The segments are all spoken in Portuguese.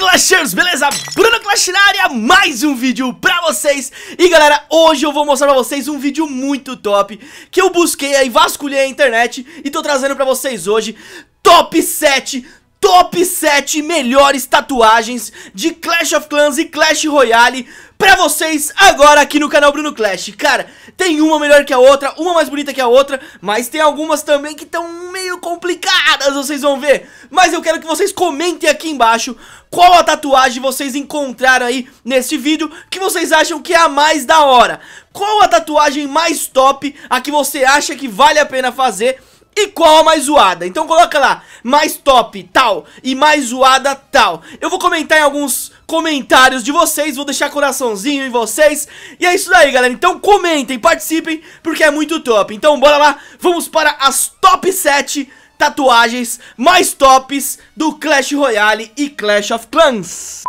Clashers, beleza? Bruno Clash na área, mais um vídeo pra vocês E galera, hoje eu vou mostrar pra vocês um vídeo muito top Que eu busquei aí, vasculhei a internet E tô trazendo pra vocês hoje Top 7 top 7 melhores tatuagens de Clash of Clans e Clash Royale pra vocês agora aqui no canal Bruno Clash. Cara, tem uma melhor que a outra, uma mais bonita que a outra, mas tem algumas também que estão meio complicadas, vocês vão ver. Mas eu quero que vocês comentem aqui embaixo qual a tatuagem vocês encontraram aí neste vídeo que vocês acham que é a mais da hora. Qual a tatuagem mais top, a que você acha que vale a pena fazer e qual a mais zoada. Então coloca lá, mais top, tal, e mais zoada, tal. Eu vou comentar em alguns comentários de vocês, vou deixar coraçãozinho em vocês. E é isso aí, galera. Então comentem, participem, porque é muito top. Então bora lá, vamos para as top 7 tatuagens mais tops do Clash Royale e Clash of Clans.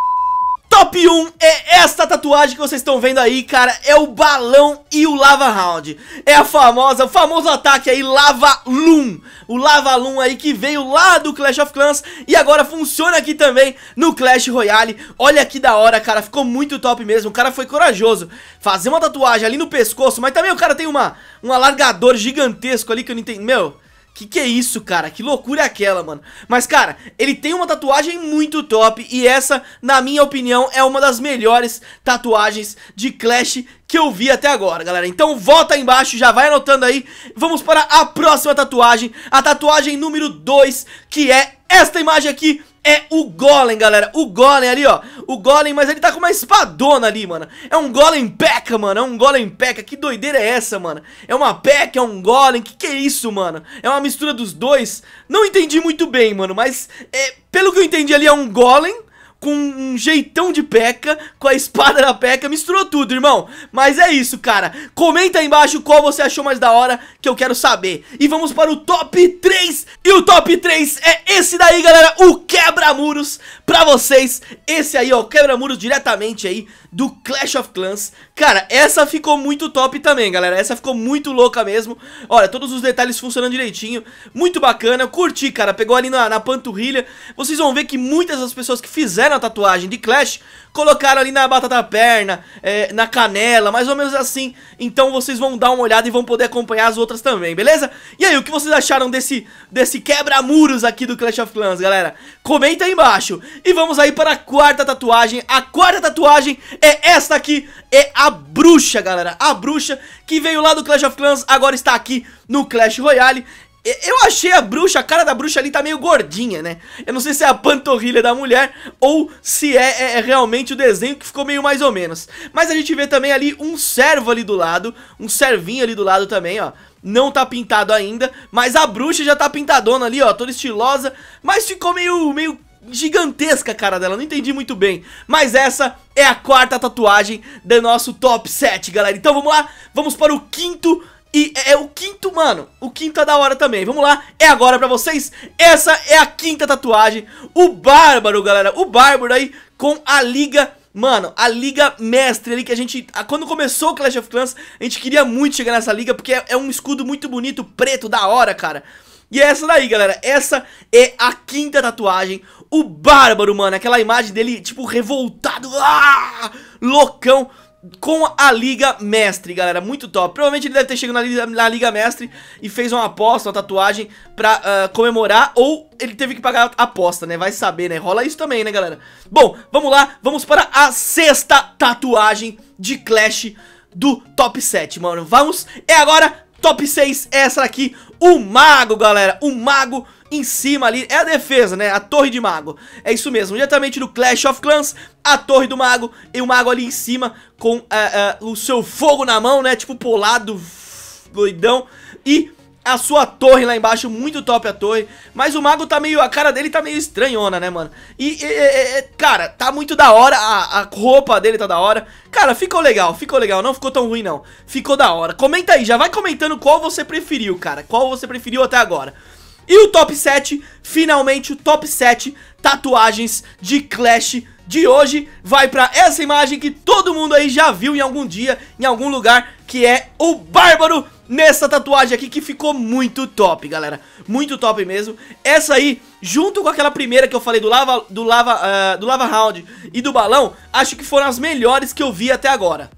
Top 1 é esta tatuagem que vocês estão vendo aí, cara, é o balão e o lava round. É a famosa, o famoso ataque aí, lava loom. O lava loom aí que veio lá do Clash of Clans e agora funciona aqui também no Clash Royale. Olha que da hora, cara, ficou muito top mesmo. O cara foi corajoso. Fazer uma tatuagem ali no pescoço, mas também o cara tem uma um alargador gigantesco ali que eu não entendo. Meu, que que é isso, cara? Que loucura é aquela, mano? Mas, cara, ele tem uma tatuagem muito top e essa, na minha opinião, é uma das melhores tatuagens de Clash que eu vi até agora, galera. Então volta aí embaixo, já vai anotando aí. Vamos para a próxima tatuagem, a tatuagem número 2, que é esta imagem aqui é o Golem, galera. O Golem ali, ó. O Golem, mas ele tá com uma espadona ali, mano. É um Golem P.E.K.K.A, mano. É um Golem P.E.K.K.A. Que doideira é essa, mano? É uma P.E.K.K.A, é um Golem. Que que é isso, mano? É uma mistura dos dois. Não entendi muito bem, mano, mas... É, pelo que eu entendi ali, é um Golem com um jeitão de peca, com a espada da peca, misturou tudo, irmão. Mas é isso, cara. Comenta aí embaixo qual você achou mais da hora, que eu quero saber. E vamos para o top 3. E o top 3 é esse daí, galera, o quebra-muros pra vocês. Esse aí, ó, quebra-muros diretamente aí do Clash of Clans. Cara, essa ficou muito top também, galera. Essa ficou muito louca mesmo. Olha, todos os detalhes funcionando direitinho. Muito bacana, eu curti, cara. Pegou ali na, na panturrilha. Vocês vão ver que muitas das pessoas que fizeram fizeram a tatuagem de Clash, colocaram ali na batata da perna, é, na canela, mais ou menos assim. Então vocês vão dar uma olhada e vão poder acompanhar as outras também, beleza? E aí, o que vocês acharam desse, desse quebra-muros aqui do Clash of Clans, galera? Comenta aí embaixo. E vamos aí para a quarta tatuagem. A quarta tatuagem é esta aqui, é a bruxa, galera. A bruxa que veio lá do Clash of Clans, agora está aqui no Clash Royale. Eu achei a bruxa, a cara da bruxa ali tá meio gordinha, né? Eu não sei se é a panturrilha da mulher ou se é, é, é, realmente o desenho que ficou meio mais ou menos. Mas a gente vê também ali um servo ali do lado, um servinho ali do lado também, ó. Não tá pintado ainda, mas a bruxa já tá pintadona ali, ó, toda estilosa. Mas ficou meio, meio gigantesca a cara dela, não entendi muito bem. Mas essa é a quarta tatuagem do nosso top 7, galera. Então vamos lá, vamos para o quinto e é, é o quinto, mano, o quinto é da hora também Vamos lá, é agora pra vocês Essa é a quinta tatuagem O Bárbaro, galera, o Bárbaro aí Com a Liga Mano, a liga mestre ali que a gente... A, quando começou o Clash of Clans, a gente queria muito chegar nessa liga, porque é, é, um escudo muito bonito, preto, da hora, cara. E é essa daí, galera. Essa é a quinta tatuagem. O Bárbaro, mano. Aquela imagem dele, tipo, revoltado. Ah, loucão com a Liga Mestre, galera, muito top Provavelmente ele deve ter chegado na, na Liga Mestre e fez uma aposta, uma tatuagem pra uh, comemorar Ou ele teve que pagar a aposta, né, vai saber, né, rola isso também, né, galera Bom, vamos lá, vamos para a sexta tatuagem de Clash do Top 7, mano Vamos, é agora, Top 6, essa aqui, o Mago, galera, o Mago em cima ali, é a defesa, né? A torre de mago. É isso mesmo, diretamente do Clash of Clans, a torre do mago e o mago ali em cima com uh, uh, o seu fogo na mão, né? Tipo polado, doidão. E a sua torre lá embaixo, muito top a torre. Mas o mago tá meio, a cara dele tá meio estranhona, né, mano? E, e, e cara, tá muito da hora, a, a, roupa dele tá da hora. Cara, ficou legal, ficou legal, não ficou tão ruim não. Ficou da hora. Comenta aí, já vai comentando qual você preferiu, cara. Qual você preferiu até agora. E o top 7, finalmente o top 7 tatuagens de Clash de hoje vai pra essa imagem que todo mundo aí já viu em algum dia, em algum lugar, que é o Bárbaro nessa tatuagem aqui que ficou muito top, galera. Muito top mesmo. Essa aí, junto com aquela primeira que eu falei do Lava, do lava, uh, do lava Round e do Balão, acho que foram as melhores que eu vi até agora.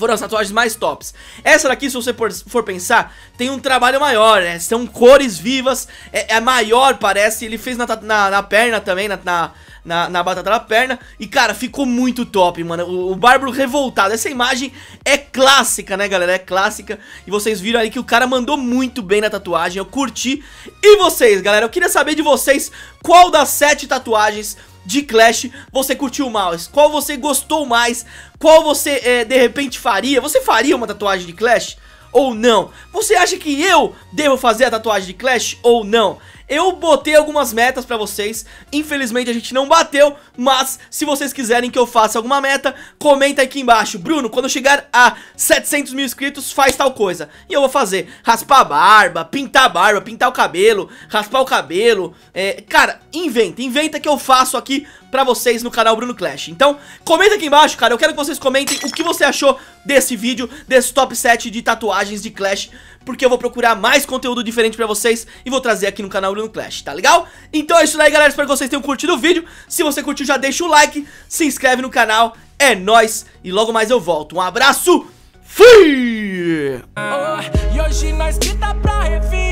Foram as tatuagens mais tops. Essa daqui, se você for pensar, tem um trabalho maior, né? São cores vivas, é, é maior, parece. Ele fez na, na, na perna também, na, na na, na batata da perna. E, cara, ficou muito top, mano. O, o Bárbaro revoltado. Essa imagem é clássica, né, galera? É clássica. E vocês viram aí que o cara mandou muito bem na tatuagem. Eu curti. E vocês, galera? Eu queria saber de vocês qual das sete tatuagens de Clash você curtiu mais? Qual você gostou mais? Qual você, é, de repente, faria? Você faria uma tatuagem de Clash? Ou não? Você acha que eu devo fazer a tatuagem de Clash ou não? Eu botei algumas metas pra vocês, infelizmente a gente não bateu, mas se vocês quiserem que eu faça alguma meta, comenta aqui embaixo. Bruno, quando chegar a 700 mil inscritos, faz tal coisa. E eu vou fazer, raspar a barba, pintar a barba, pintar o cabelo, raspar o cabelo. É, cara, inventa, inventa que eu faço aqui pra vocês no canal Bruno Clash. Então, comenta aqui embaixo, cara, eu quero que vocês comentem o que você achou desse vídeo, desse top 7 de tatuagens de Clash, porque eu vou procurar mais conteúdo diferente pra vocês e vou trazer aqui no canal Bruno Clash, tá legal? Então é isso aí, galera, espero que vocês tenham curtido o vídeo. Se você curtiu, já deixa o like, se inscreve no canal, é nóis e logo mais eu volto. Um abraço, fui! Oh, e hoje nós tá pra reviver.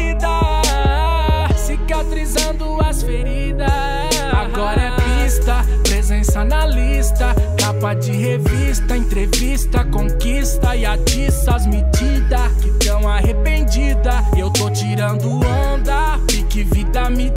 presença na lista, capa de revista, entrevista, conquista e atiça as medidas que tão arrependida. Eu tô tirando onda, pique vida me